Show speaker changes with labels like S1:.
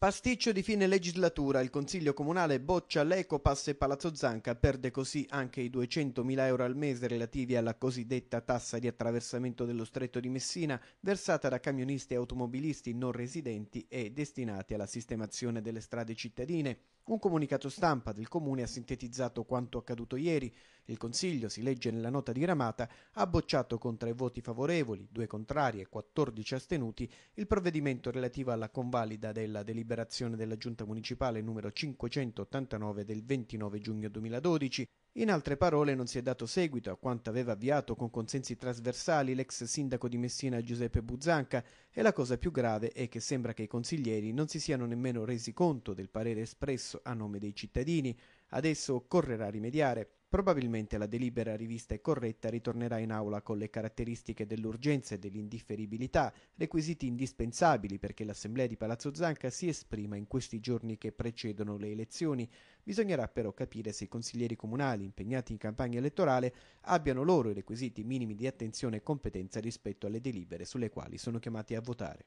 S1: Pasticcio di fine legislatura, il Consiglio Comunale boccia l'Ecopass e Palazzo Zanca, perde così anche i 200.000 euro al mese relativi alla cosiddetta tassa di attraversamento dello Stretto di Messina, versata da camionisti e automobilisti non residenti e destinati alla sistemazione delle strade cittadine. Un comunicato stampa del Comune ha sintetizzato quanto accaduto ieri. Il Consiglio, si legge nella nota di Gramata, ha bocciato con tre voti favorevoli, due contrari e 14 astenuti il provvedimento relativo alla convalida della deliberazione della Giunta Municipale numero 589 del 29 giugno 2012 in altre parole non si è dato seguito a quanto aveva avviato con consensi trasversali l'ex sindaco di Messina Giuseppe Buzzanca e la cosa più grave è che sembra che i consiglieri non si siano nemmeno resi conto del parere espresso a nome dei cittadini. Adesso occorrerà rimediare. Probabilmente la delibera rivista e corretta ritornerà in aula con le caratteristiche dell'urgenza e dell'indifferibilità, requisiti indispensabili perché l'Assemblea di Palazzo Zanca si esprima in questi giorni che precedono le elezioni. Bisognerà però capire se i consiglieri comunali impegnati in campagna elettorale abbiano loro i requisiti minimi di attenzione e competenza rispetto alle delibere sulle quali sono chiamati a votare.